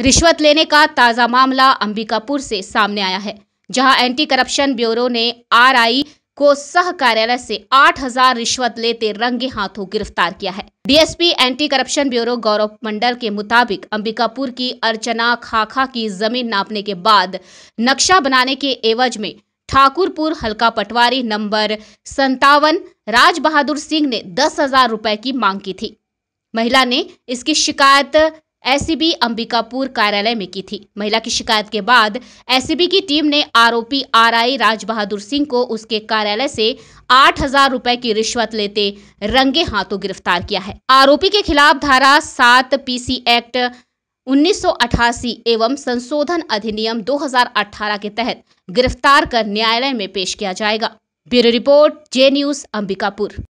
रिश्वत लेने का ताज़ा मामला अंबिकापुर से सामने आया है जहां एंटी करप्शन ब्यूरो ने आरआई को सह कार्यालय से 8000 रिश्वत लेते रंगे हाथों गिरफ्तार किया है DSP anti corruption bureau Gaurav Mandal के मुताबिक अंबिकापुर की अर्चना खाखा की जमीन नापने के बाद नक्शा बनाने के एवज में ठाकुरपुर हल्का पटवारी नंबर संतावन राज बहादुर सिंह ने दस हजार रुपए की मांग की थी महिला ने इसकी शिकायत एसीबी अंबिकापुर कार्यालय में की थी महिला की शिकायत के बाद एसीबी की टीम ने आरोपी आरआई राज बहादुर सिंह को उसके कार्यालय से आठ हजार रूपए की रिश्वत लेते रंगे हाथों गिरफ्तार किया है आरोपी के खिलाफ धारा सात पीसी एक्ट 1988 एवं संशोधन अधिनियम 2018 के तहत गिरफ्तार कर न्यायालय में पेश किया जाएगा bureau report J news Ambikapur